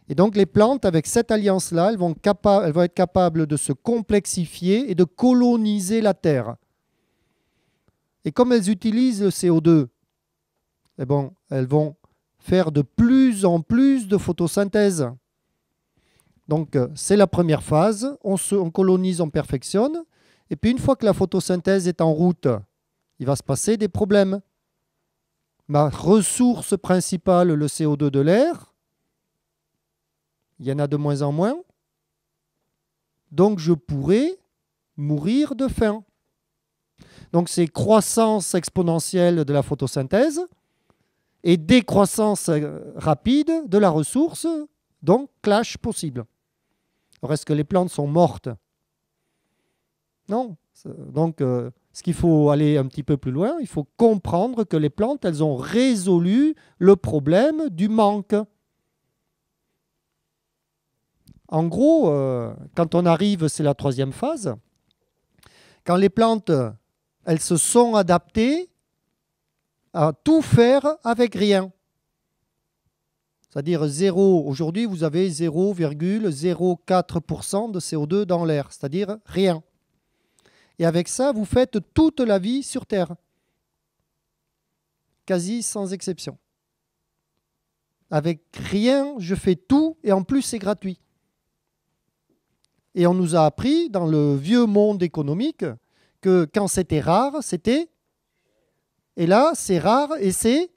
Et donc les plantes, avec cette alliance-là, elles, elles vont être capables de se complexifier et de coloniser la Terre. Et comme elles utilisent le CO2 eh elles vont faire de plus en plus de photosynthèse. Donc euh, c'est la première phase, on, se, on colonise, on perfectionne, et puis une fois que la photosynthèse est en route, il va se passer des problèmes. Ma ressource principale, le CO2 de l'air, il y en a de moins en moins, donc je pourrais mourir de faim. Donc c'est croissance exponentielle de la photosynthèse, et décroissance euh, rapide de la ressource, donc clash possible. Alors est-ce que les plantes sont mortes Non. Donc euh, ce qu'il faut aller un petit peu plus loin, il faut comprendre que les plantes, elles ont résolu le problème du manque. En gros, euh, quand on arrive, c'est la troisième phase, quand les plantes, elles se sont adaptées à tout faire avec rien. C'est-à-dire zéro. aujourd'hui vous avez 0,04% de CO2 dans l'air, c'est-à-dire rien. Et avec ça, vous faites toute la vie sur Terre, quasi sans exception. Avec rien, je fais tout et en plus c'est gratuit. Et on nous a appris dans le vieux monde économique que quand c'était rare, c'était et là, c'est rare et c'est.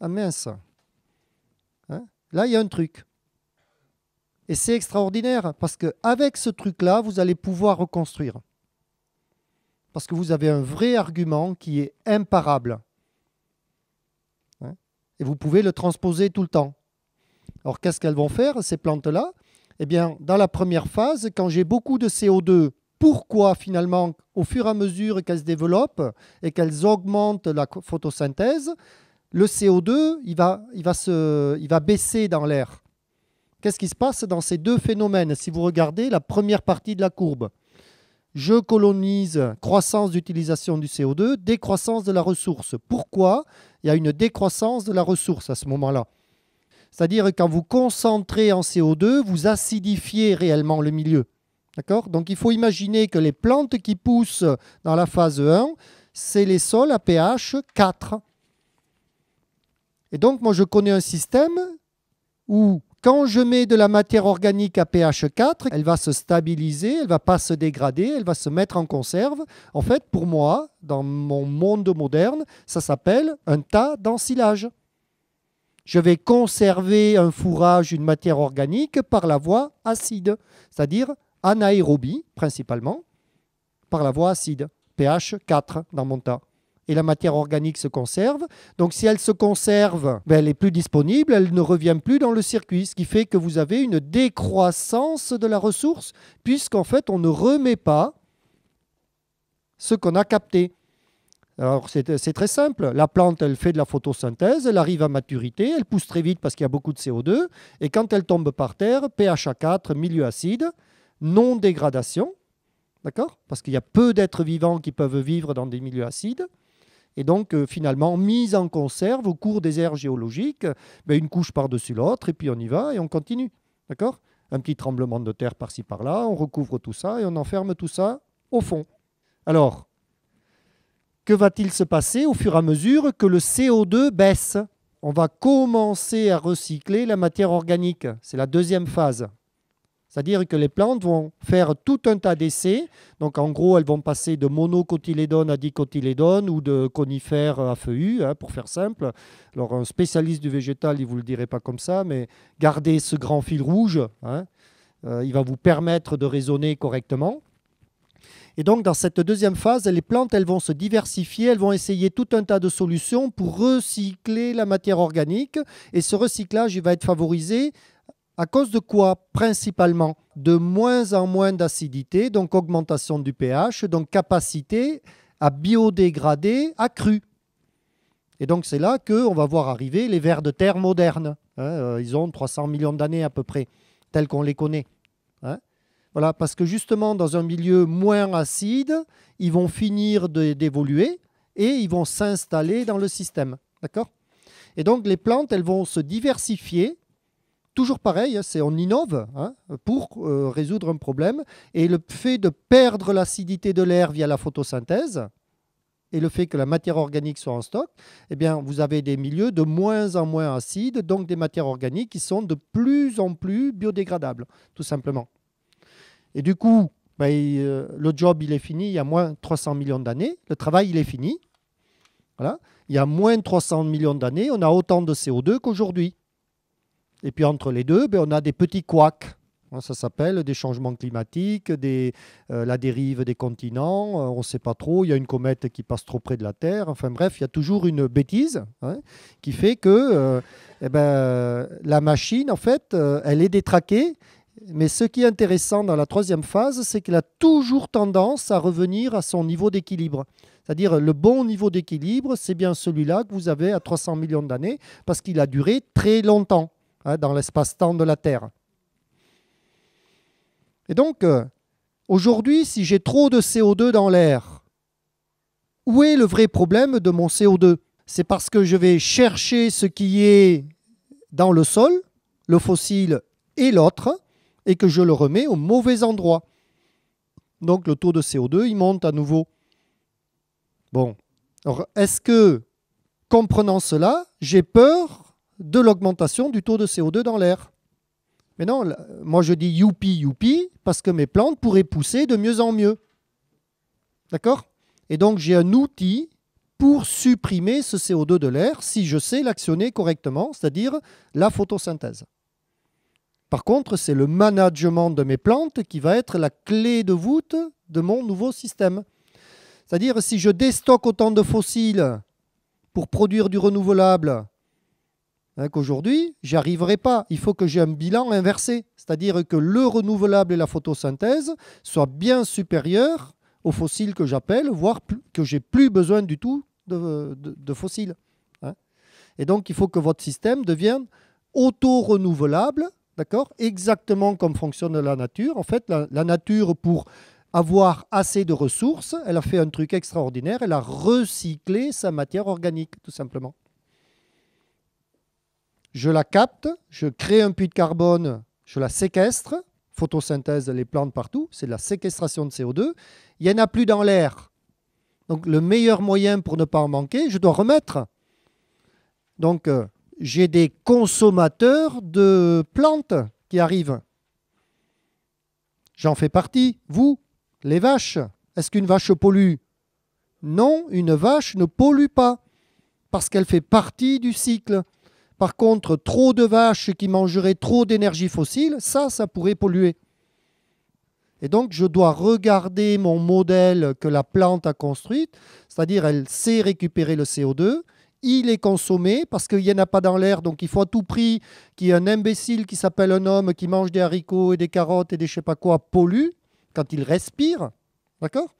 Ah mince. Hein? là, il y a un truc. Et c'est extraordinaire parce que avec ce truc-là, vous allez pouvoir reconstruire. Parce que vous avez un vrai argument qui est imparable. Hein? et vous pouvez le transposer tout le temps. Alors qu'est-ce qu'elles vont faire, ces plantes-là Eh bien, dans la première phase, quand j'ai beaucoup de CO2 pourquoi finalement, au fur et à mesure qu'elles se développent et qu'elles augmentent la photosynthèse, le CO2 il va, il va, se, il va baisser dans l'air. Qu'est-ce qui se passe dans ces deux phénomènes Si vous regardez la première partie de la courbe, je colonise croissance d'utilisation du CO2, décroissance de la ressource. Pourquoi Il y a une décroissance de la ressource à ce moment-là. C'est-à-dire quand vous concentrez en CO2, vous acidifiez réellement le milieu. Donc il faut imaginer que les plantes qui poussent dans la phase 1, c'est les sols à pH 4. Et donc moi je connais un système où quand je mets de la matière organique à pH 4, elle va se stabiliser, elle va pas se dégrader, elle va se mettre en conserve. En fait, pour moi, dans mon monde moderne, ça s'appelle un tas d'ensilage. Je vais conserver un fourrage, une matière organique par la voie acide, c'est-à-dire anaérobie principalement par la voie acide, pH 4 dans mon tas. Et la matière organique se conserve. Donc si elle se conserve, ben, elle est plus disponible, elle ne revient plus dans le circuit, ce qui fait que vous avez une décroissance de la ressource, puisqu'en fait on ne remet pas ce qu'on a capté. Alors c'est très simple, la plante elle fait de la photosynthèse, elle arrive à maturité, elle pousse très vite parce qu'il y a beaucoup de CO2, et quand elle tombe par terre, pH 4, milieu acide, non-dégradation, d'accord Parce qu'il y a peu d'êtres vivants qui peuvent vivre dans des milieux acides. Et donc, euh, finalement, mise en conserve au cours des aires géologiques, ben, une couche par-dessus l'autre, et puis on y va et on continue. D'accord Un petit tremblement de terre par-ci par-là, on recouvre tout ça et on enferme tout ça au fond. Alors, que va-t-il se passer au fur et à mesure que le CO2 baisse On va commencer à recycler la matière organique. C'est la deuxième phase. C'est-à-dire que les plantes vont faire tout un tas d'essais. Donc en gros, elles vont passer de monocotylédone à dicotylédone ou de conifère à feuillus, hein, pour faire simple. Alors un spécialiste du végétal, il ne vous le dirait pas comme ça, mais gardez ce grand fil rouge. Hein. Euh, il va vous permettre de raisonner correctement. Et donc, dans cette deuxième phase, les plantes, elles vont se diversifier, elles vont essayer tout un tas de solutions pour recycler la matière organique. Et ce recyclage, il va être favorisé à cause de quoi Principalement de moins en moins d'acidité, donc augmentation du pH, donc capacité à biodégrader accrue. Et donc c'est là qu'on va voir arriver les vers de terre modernes. Hein, euh, ils ont 300 millions d'années à peu près, tels qu'on les connaît. Hein. voilà, parce que justement, dans un milieu moins acide, ils vont finir d'évoluer et ils vont s'installer dans le système. D'accord Et donc, les plantes, elles vont se diversifier toujours pareil, hein, c'est on innove hein, pour euh, résoudre un problème. Et le fait de perdre l'acidité de l'air via la photosynthèse et le fait que la matière organique soit en stock, eh bien, vous avez des milieux de moins en moins acides, donc des matières organiques qui sont de plus en plus biodégradables, tout simplement. Et du coup, ben, euh, le job, il est fini il y a moins 300 millions d'années. Le travail, il est fini. Voilà. Il y a moins de 300 millions d'années, on a autant de CO2 qu'aujourd'hui. Et puis entre les deux, ben, on a des petits couacs. Hein, ça s'appelle des changements climatiques, euh, la dérive des continents, euh, on ne sait pas trop, il y a une comète qui passe trop près de la Terre. Enfin bref, il y a toujours une bêtise hein, qui fait que euh, eh ben, la machine, en fait, elle est détraquée. Mais ce qui est intéressant dans la troisième phase, c'est qu'elle a toujours tendance à revenir à son niveau d'équilibre. C'est-à-dire le bon niveau d'équilibre, c'est bien celui-là que vous avez à 300 millions d'années, parce qu'il a duré très longtemps. Hein, dans l'espace-temps de la Terre. Et donc, euh, aujourd'hui, si j'ai trop de CO2 dans l'air, où est le vrai problème de mon CO2 C'est parce que je vais chercher ce qui est dans le sol, le fossile et l'autre, et que je le remets au mauvais endroit. Donc le taux de CO2, il monte à nouveau. Bon, alors est-ce que, comprenant cela, j'ai peur de l'augmentation du taux de CO2 dans l'air. Mais non, moi je dis youpi, youpi, parce que mes plantes pourraient pousser de mieux en mieux. D'accord Et donc j'ai un outil pour supprimer ce CO2 de l'air si je sais l'actionner correctement, c'est-à-dire la photosynthèse. Par contre, c'est le management de mes plantes qui va être la clé de voûte de mon nouveau système. C'est-à-dire si je déstocke autant de fossiles pour produire du renouvelable, Hein, Qu'aujourd'hui, j'arriverai pas. Il faut que j'ai un bilan inversé. C'est-à-dire que le renouvelable et la photosynthèse soient bien supérieurs aux fossiles que j'appelle, voire que j'ai plus besoin du tout de, fossiles. Hein. Et donc, il faut que votre système devienne auto-renouvelable, d'accord Exactement comme fonctionne la nature. En fait, la nature, pour avoir assez de ressources, elle a fait un truc extraordinaire, elle a recyclé sa matière organique, tout simplement je la capte, je crée un puits de carbone, je la séquestre, photosynthèse, les plantes partout, c'est de la séquestration de CO2, il n'y en a plus dans l'air. Donc le meilleur moyen pour ne pas en manquer, je dois remettre. Donc euh, j'ai des consommateurs de plantes qui arrivent. J'en fais partie, vous, les vaches. Est-ce qu'une vache pollue Non, une vache ne pollue pas parce qu'elle fait partie du cycle. Par contre, trop de vaches qui mangeraient trop d'énergie fossile, ça, ça pourrait polluer. Et donc, je dois regarder mon modèle que la plante a construit, c'est-à-dire elle sait récupérer le CO2, il est consommé parce qu'il n'y en a pas dans l'air, donc il faut à tout prix qu'il y ait un imbécile qui s'appelle un homme qui mange des haricots et des carottes et des je sais pas quoi pollue quand il respire, d'accord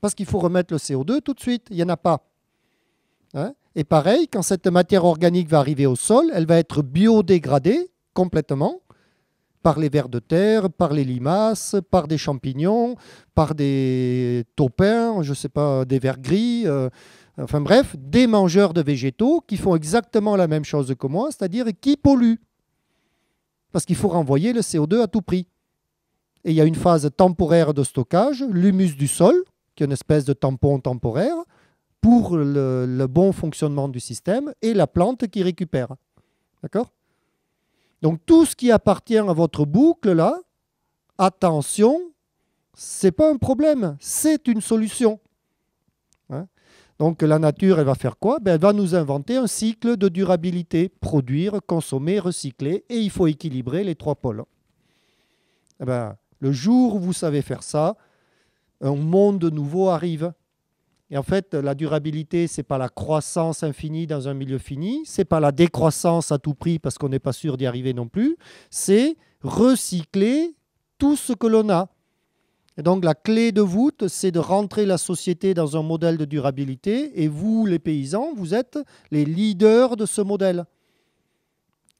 Parce qu'il faut remettre le CO2 tout de suite, il n'y en a pas. Hein et pareil, quand cette matière organique va arriver au sol, elle va être biodégradée complètement par les vers de terre, par les limaces, par des champignons, par des taupins, je ne sais pas, des vers gris, euh, enfin bref, des mangeurs de végétaux qui font exactement la même chose que moi, c'est-à-dire qui polluent. Parce qu'il faut renvoyer le CO2 à tout prix. Et il y a une phase temporaire de stockage, l'humus du sol, qui est une espèce de tampon temporaire, pour le, bon fonctionnement du système et la plante qui récupère. D'accord Donc tout ce qui appartient à votre boucle là, attention, c'est pas un problème, c'est une solution. Hein Donc la nature, elle va faire quoi ben, Elle va nous inventer un cycle de durabilité, produire, consommer, recycler, et il faut équilibrer les trois pôles. Eh ben, le jour où vous savez faire ça, un monde nouveau arrive. Et en fait, la durabilité, c'est pas la croissance infinie dans un milieu fini, c'est pas la décroissance à tout prix parce qu'on n'est pas sûr d'y arriver non plus, c'est recycler tout ce que l'on a. Et donc la clé de voûte, c'est de rentrer la société dans un modèle de durabilité et vous, les paysans, vous êtes les leaders de ce modèle.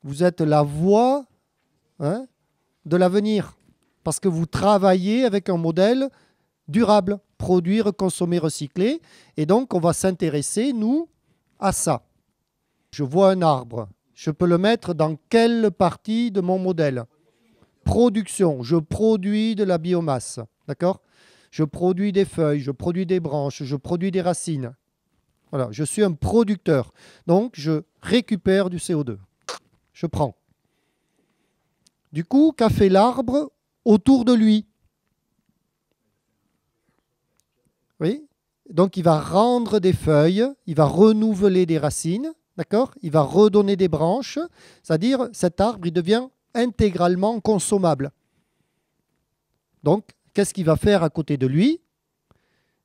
Vous êtes la voix hein, de l'avenir parce que vous travaillez avec un modèle durable produire, consommer, recycler. Et donc, on va s'intéresser, nous, à ça. Je vois un arbre. Je peux le mettre dans quelle partie de mon modèle Production. Je produis de la biomasse. D'accord Je produis des feuilles, je produis des branches, je produis des racines. Voilà, je suis un producteur. Donc, je récupère du CO2. Je prends. Du coup, qu'a fait l'arbre autour de lui Donc il va rendre des feuilles, il va renouveler des racines, d'accord Il va redonner des branches, c'est-à-dire cet arbre, devient intégralement consommable. Donc, qu'est-ce qu'il va faire à côté de lui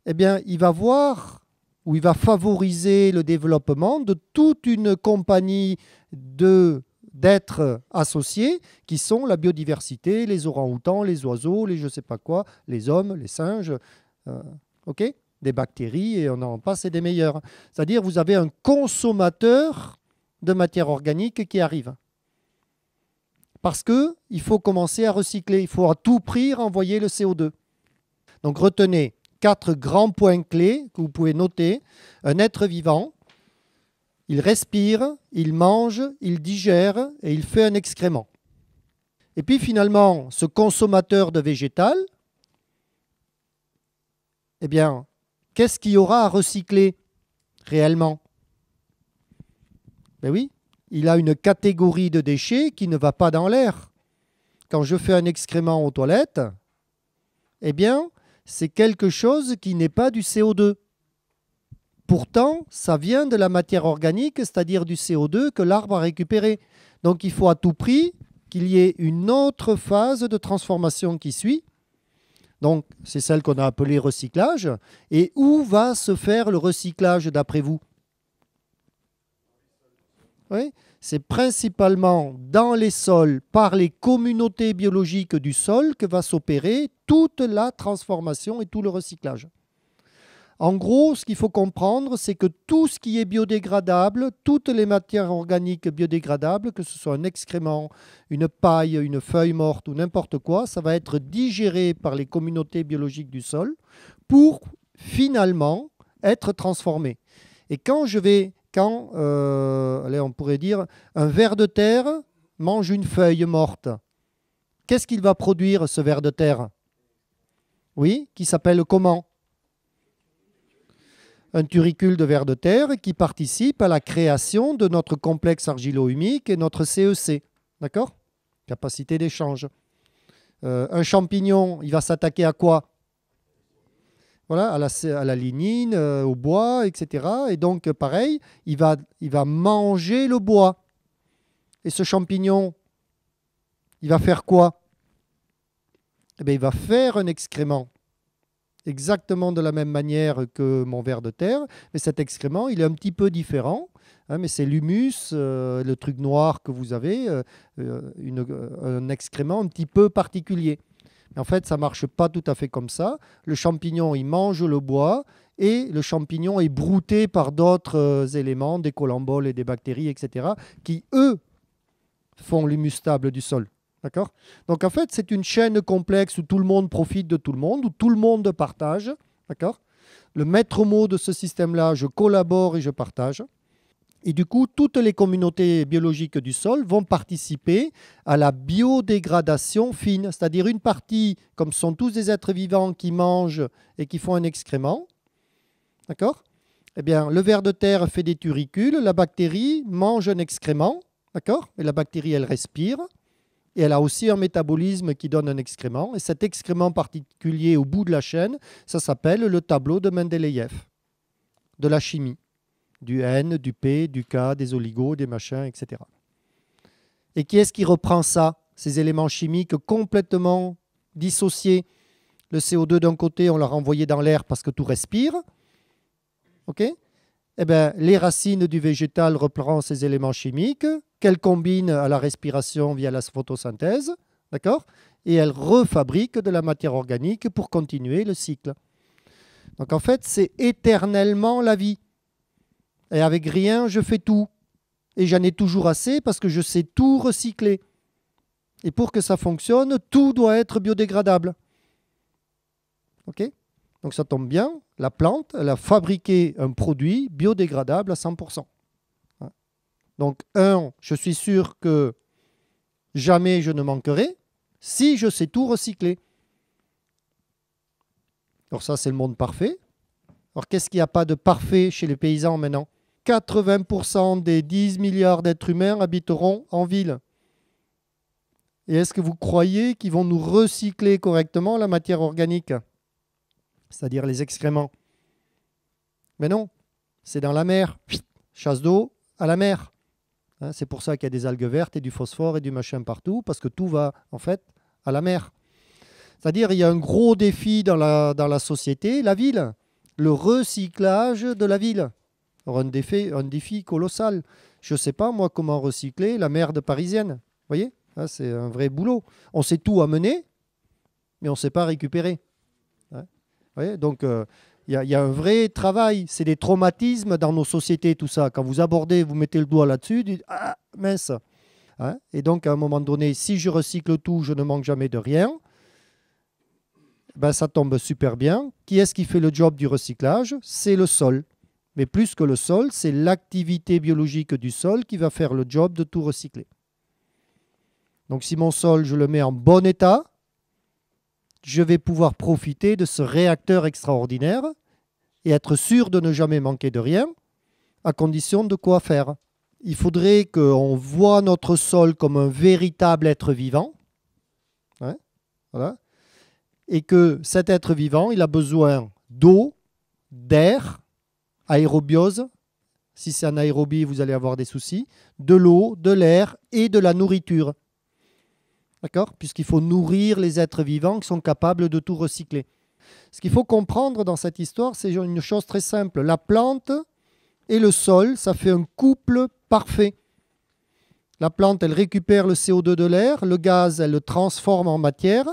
Eh bien, il va voir ou il va favoriser le développement de toute une compagnie de d'êtres associés qui sont la biodiversité, les orang outans les oiseaux, les je ne sais pas quoi, les hommes, les singes. Euh, des bactéries et on en passe des meilleurs. C'est-à-dire vous avez un consommateur de matière organique qui arrive. Parce que il faut commencer à recycler, il faut à tout prix renvoyer le CO2. Donc retenez quatre grands points clés que vous pouvez noter. Un être vivant, il respire, il mange, il digère et il fait un excrément. Et puis finalement, ce consommateur de végétal, eh bien, qu'est-ce qu'il y aura à recycler réellement Ben oui, il a une catégorie de déchets qui ne va pas dans l'air. Quand je fais un excrément aux toilettes, eh bien, c'est quelque chose qui n'est pas du CO2. Pourtant, ça vient de la matière organique, c'est-à-dire du CO2 que l'arbre a récupéré. Donc il faut à tout prix qu'il y ait une autre phase de transformation qui suit, donc, c'est celle qu'on a appelée recyclage. Et où va se faire le recyclage d'après vous Oui, c'est principalement dans les sols, par les communautés biologiques du sol, que va s'opérer toute la transformation et tout le recyclage. En gros, ce qu'il faut comprendre, c'est que tout ce qui est biodégradable, toutes les matières organiques biodégradables, que ce soit un excrément, une paille, une feuille morte ou n'importe quoi, ça va être digéré par les communautés biologiques du sol pour finalement être transformé. Et quand je vais, quand, euh, allez, on pourrait dire, un ver de terre mange une feuille morte, qu'est-ce qu'il va produire ce ver de terre Oui, qui s'appelle comment un turricule de vers de terre qui participe à la création de notre complexe argilo-humique et notre CEC. E D'accord Capacité d'échange. Euh, un champignon, il va s'attaquer à quoi voilà, à la, lignine, euh, au bois, etc. Et donc, pareil, il va, il va manger le bois. Et ce champignon, il va faire quoi eh Il va faire un excrément exactement de la même manière que mon verre de terre, mais cet excrément, il est un petit peu différent. Hein, mais c'est l'humus, euh, le truc noir que vous avez, euh, euh, un excrément un petit peu particulier. Mais en fait, ça ne marche pas tout à fait comme ça. Le champignon, il mange le bois et le champignon est brouté par d'autres éléments, des colamboles et des bactéries, etc., qui, eux, font l'humus stable du sol. Donc en fait, c'est une chaîne complexe où tout le monde profite de tout le monde, où tout le monde partage. D'accord Le maître mot de ce système-là, je collabore et je partage. Et du coup, toutes les communautés biologiques du sol vont participer à la biodégradation fine, c'est-à-dire une partie, comme sont tous des êtres vivants qui mangent et qui font un excrément. D'accord Eh bien, le ver de terre fait des turicules, la bactérie mange un excrément. D'accord Et la bactérie, elle respire et elle a aussi un métabolisme qui donne un excrément. Et cet excrément particulier au bout de la chaîne, ça s'appelle le tableau de Mendeleïev, de la chimie, du N, du P, du K, des oligos, des machins, etc. Et qui est-ce qui reprend ça, ces éléments chimiques complètement dissociés Le CO2 d'un côté, on l'a renvoyé dans l'air parce que tout respire. OK eh bien, les racines du végétal reprend ces éléments chimiques qu'elle combine à la respiration via la photosynthèse, d'accord Et elle refabrique de la matière organique pour continuer le cycle. Donc en fait, c'est éternellement la vie. Et avec rien, je fais tout. Et j'en ai toujours assez parce que je sais tout recycler. Et pour que ça fonctionne, tout doit être biodégradable. OK donc ça tombe bien, la plante, elle a fabriqué un produit biodégradable à 100%. Hein. Donc, un, je suis sûr que jamais je ne manquerai si je sais tout recycler. Alors ça, c'est le monde parfait. Alors qu'est-ce qu'il n'y a pas de parfait chez les paysans maintenant 80% des 10 milliards d'êtres humains habiteront en ville. Et est-ce que vous croyez qu'ils vont nous recycler correctement la matière organique c'est-à-dire les excréments. Mais non, c'est dans la mer. Chasse d'eau à la mer. Hein, c'est pour ça qu'il y a des algues vertes et du phosphore et du machin partout, parce que tout va en fait à la mer. C'est-à-dire il y a un gros défi dans la, dans la société, la ville, le recyclage de la ville. Alors, un, défi, un défi colossal. Je ne sais pas, moi, comment recycler la merde parisienne. Vous voyez hein, C'est un vrai boulot. On sait tout amener, mais on ne sait pas récupérer. Donc, euh, il y, a un vrai travail. C'est des traumatismes dans nos sociétés, tout ça. Quand vous abordez, vous mettez le doigt là-dessus, dites Ah, mince hein. Et donc, à un moment donné, si je recycle tout, je ne manque jamais de rien. Ben, ça tombe super bien. Qui est-ce qui fait le job du recyclage C'est le sol. Mais plus que le sol, c'est l'activité biologique du sol qui va faire le job de tout recycler. Donc si mon sol, je le mets en bon état, je vais pouvoir profiter de ce réacteur extraordinaire et être sûr de ne jamais manquer de rien, à condition de quoi faire. Il faudrait qu'on voit notre sol comme un véritable être vivant. Hein, et que cet être vivant, il a besoin d'eau, d'air, aérobiose. Si c'est un aérobie, vous allez avoir des soucis. De l'eau, de l'air et de la nourriture. D'accord Puisqu'il faut nourrir les êtres vivants qui sont capables de tout recycler. Ce qu'il faut comprendre dans cette histoire, c'est une chose très simple. La plante et le sol, ça fait un couple parfait. La plante, elle récupère le CO2 de l'air, le gaz, elle le transforme en matière.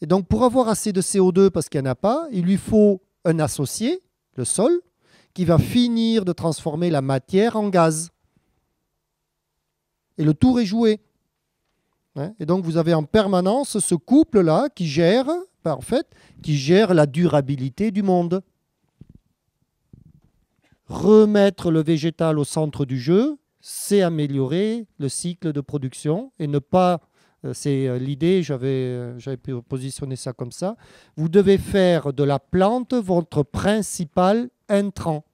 Et donc pour avoir assez de CO2, parce qu'il n'y en a pas, il lui faut un associé, le sol, qui va finir de transformer la matière en gaz. Et le tour est joué. Hein? Et donc vous avez en permanence ce couple-là qui gère, ben, en fait, qui gère la durabilité du monde. Remettre le végétal au centre du jeu, c'est améliorer le cycle de production et ne pas, euh, c'est euh, l'idée, euh, j'avais pu positionner ça comme ça, vous devez faire de la plante votre principal intrant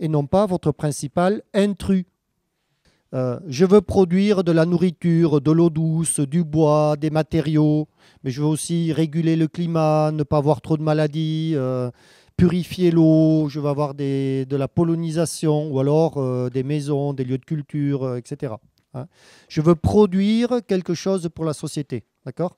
et non pas votre principal intrus. Euh, je veux produire de la nourriture, de l'eau douce, du bois, des matériaux, mais je veux aussi réguler le climat, ne pas avoir trop de maladies, euh, purifier l'eau, je veux avoir de la pollinisation ou alors euh, des maisons, des lieux de culture, etc. Hein. je veux produire quelque chose pour la société, d'accord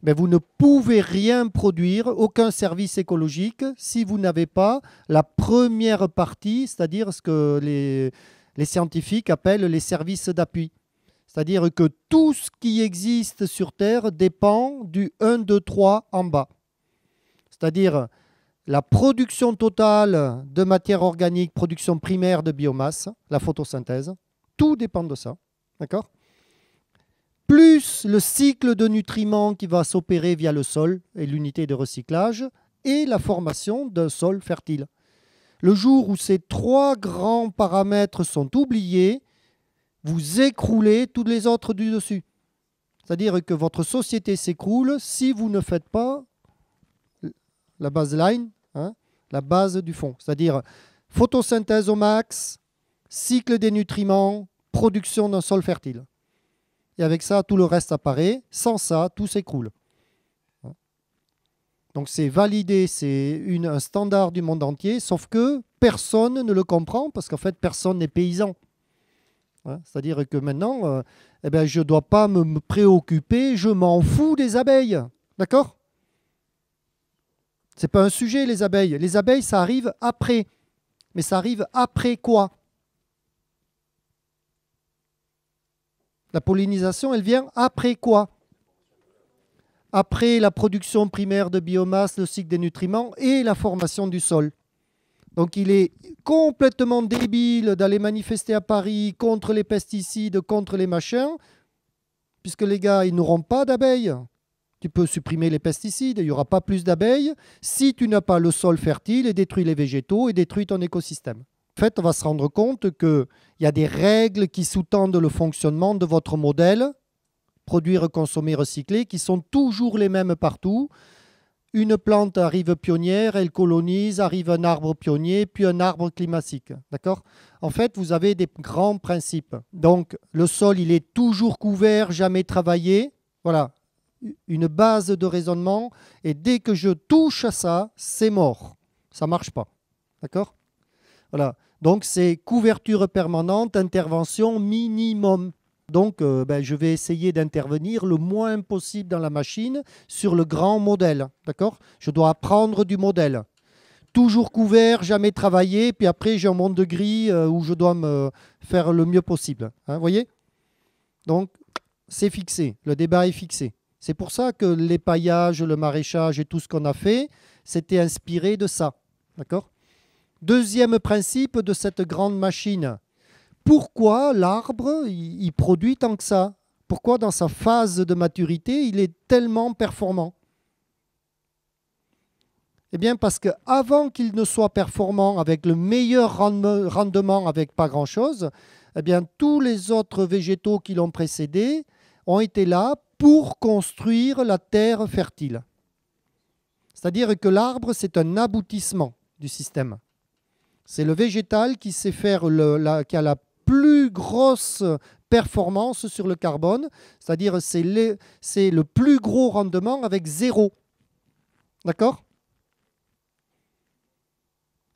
mais vous ne pouvez rien produire, aucun service écologique, si vous n'avez pas la première partie, c'est-à-dire ce que les, les scientifiques appellent les services d'appui. C'est-à-dire que tout ce qui existe sur Terre dépend du 1, 2, 3 en bas. C'est-à-dire la production totale de matière organique, production primaire de biomasse, la photosynthèse, tout dépend de ça. D'accord Plus le cycle de nutriments qui va s'opérer via le sol et l'unité de recyclage et la formation d'un sol fertile. Le jour où ces trois grands paramètres sont oubliés, vous écroulez tous les autres du dessus. C'est-à-dire que votre société s'écroule si vous ne faites pas la baseline, hein, la base du fond. C'est-à-dire photosynthèse au max, cycle des nutriments, production d'un sol fertile. Et avec ça, tout le reste apparaît. Sans ça, tout s'écroule. Donc c'est validé, c'est un standard du monde entier, sauf que personne ne le comprend parce qu'en fait personne n'est paysan. Hein, c'est-à-dire que maintenant, euh, eh ben, je ne dois pas me préoccuper, je m'en fous des abeilles. D'accord C'est pas un sujet les abeilles. Les abeilles, ça arrive après. Mais ça arrive après quoi La pollinisation, elle vient après quoi après la production primaire de biomasse, le cycle des nutriments et la formation du sol. Donc il est complètement débile d'aller manifester à Paris contre les pesticides, contre les machins, puisque les gars, ils n'auront pas d'abeilles. Tu peux supprimer les pesticides, il n'y aura pas plus d'abeilles si tu n'as pas le sol fertile et détruit les végétaux et détruit ton écosystème. En fait, on va se rendre compte qu'il y a des règles qui sous-tendent le fonctionnement de votre modèle produits reconsommés, recyclés, qui sont toujours les mêmes partout. Une plante arrive pionnière, elle colonise, arrive un arbre pionnier, puis un arbre climatique. D'accord En fait, vous avez des grands principes. Donc, le sol, il est toujours couvert, jamais travaillé. Voilà, une base de raisonnement. Et dès que je touche à ça, c'est mort. Ça marche pas. D'accord Voilà. Donc, c'est couverture permanente, intervention minimum. Donc, euh, ben, je vais essayer d'intervenir le moins possible dans la machine sur le grand modèle. D'accord Je dois apprendre du modèle. Toujours couvert, jamais travaillé, puis après j'ai un monde de gris euh, où je dois me faire le mieux possible. Hein, vous voyez Donc, c'est fixé. Le débat est fixé. C'est pour ça que les paillages, le maraîchage et tout ce qu'on a fait, c'était inspiré de ça. D'accord Deuxième principe de cette grande machine pourquoi l'arbre il, produit tant que ça Pourquoi dans sa phase de maturité il est tellement performant Eh bien parce qu'avant qu'il ne soit performant avec le meilleur rendement avec pas grand-chose, eh bien tous les autres végétaux qui l'ont précédé ont été là pour construire la terre fertile. C'est-à-dire que l'arbre, c'est un aboutissement du système. C'est le végétal qui sait faire la, qui a la grosse performance sur le carbone, c'est-à-dire c'est le, plus gros rendement avec zéro. D'accord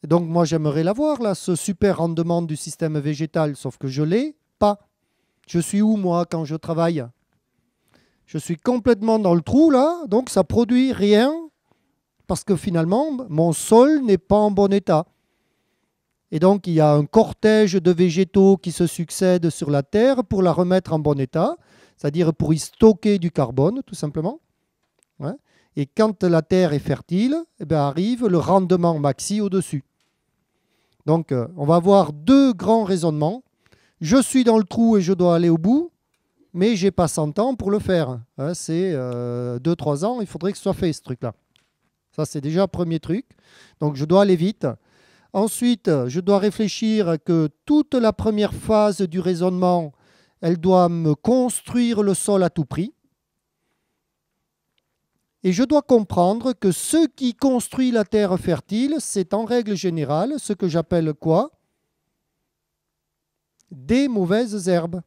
donc moi j'aimerais l'avoir là, ce super rendement du système végétal, sauf que je l'ai pas. Je suis où moi quand je travaille Je suis complètement dans le trou là, donc ça produit rien parce que finalement mon sol n'est pas en bon état. Et donc, il y a un cortège de végétaux qui se succèdent sur la Terre pour la remettre en bon état, c'est-à-dire pour y stocker du carbone, tout simplement. Et quand la Terre est fertile, eh ben, arrive le rendement maxi au-dessus. Donc, euh, on va avoir deux grands raisonnements. Je suis dans le trou et je dois aller au bout, mais je n'ai pas 100 ans pour le faire. Hein, c'est 2-3 euh, ans, il faudrait que ce soit fait, ce truc-là. Ça, c'est déjà le premier truc. Donc, je dois aller vite. Ensuite, je dois réfléchir que toute la première phase du raisonnement, elle doit me construire le sol à tout prix. Et je dois comprendre que ce qui construit la terre fertile, c'est en règle générale ce que j'appelle quoi Des mauvaises herbes.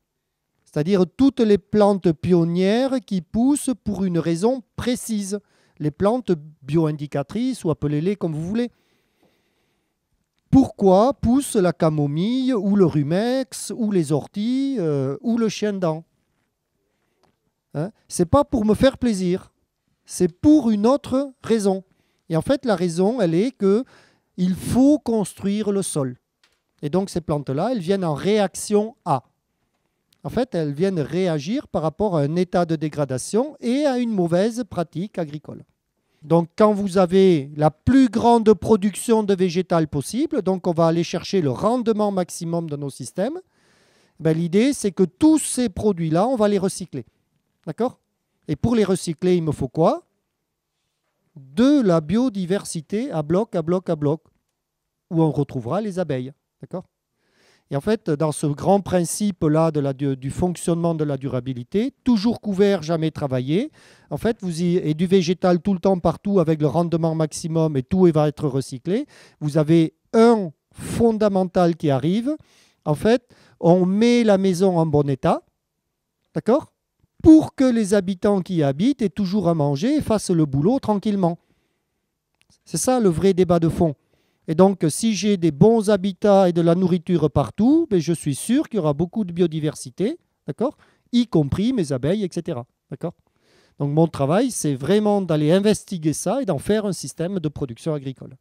C'est-à-dire toutes les plantes pionnières qui poussent pour une raison précise. Les plantes bioindicatrices, ou appelez-les comme vous voulez. Pourquoi pousse la camomille ou le rumex ou les orties euh, ou le chien-dent Ce hein? C'est pas pour me faire plaisir, c'est pour une autre raison. Et en fait, la raison, elle est que il faut construire le sol. Et donc ces plantes-là, elles viennent en réaction à. En fait, elles viennent réagir par rapport à un état de dégradation et à une mauvaise pratique agricole. Donc quand vous avez la plus grande production de végétal possible, donc on va aller chercher le rendement maximum de nos systèmes, ben, l'idée c'est que tous ces produits-là, on va les recycler. D'accord Et pour les recycler, il me faut quoi De la biodiversité à bloc, à bloc, à bloc, où on retrouvera les abeilles. D'accord et en fait, dans ce grand principe-là du fonctionnement de la durabilité, toujours couvert, jamais travaillé, en fait, vous y, et du végétal tout le temps, partout, avec le rendement maximum, et tout va être recyclé, vous avez un fondamental qui arrive. En fait, on met la maison en bon état, d'accord Pour que les habitants qui y habitent aient toujours à manger et fassent le boulot tranquillement. C'est ça le vrai débat de fond. Et donc, si j'ai des bons habitats et de la nourriture partout, ben, je suis sûr qu'il y aura beaucoup de biodiversité, d'accord Y compris mes abeilles, etc. D'accord Donc, mon travail, c'est vraiment d'aller investiguer ça et d'en faire un système de production agricole.